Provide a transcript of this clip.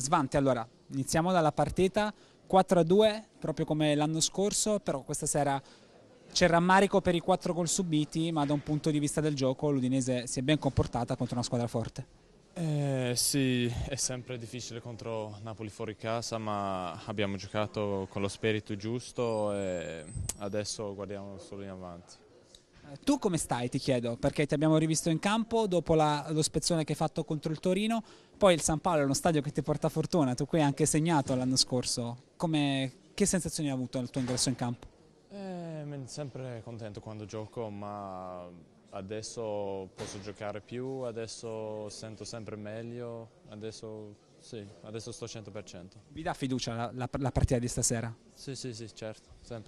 Svante, allora, iniziamo dalla partita 4-2, proprio come l'anno scorso, però questa sera c'è il rammarico per i 4 gol subiti, ma da un punto di vista del gioco l'Udinese si è ben comportata contro una squadra forte. Eh, sì, è sempre difficile contro Napoli fuori casa, ma abbiamo giocato con lo spirito giusto e adesso guardiamo solo in avanti. Tu come stai, ti chiedo, perché ti abbiamo rivisto in campo dopo la, lo spezzone che hai fatto contro il Torino, poi il San Paolo è uno stadio che ti porta fortuna, tu qui hai anche segnato l'anno scorso. Come, che sensazioni hai avuto al tuo ingresso in campo? Eh, sempre contento quando gioco, ma adesso posso giocare più, adesso sento sempre meglio, adesso, sì, adesso sto 100%. Vi dà fiducia la, la, la partita di stasera? Sì, sì, sì, certo, sempre.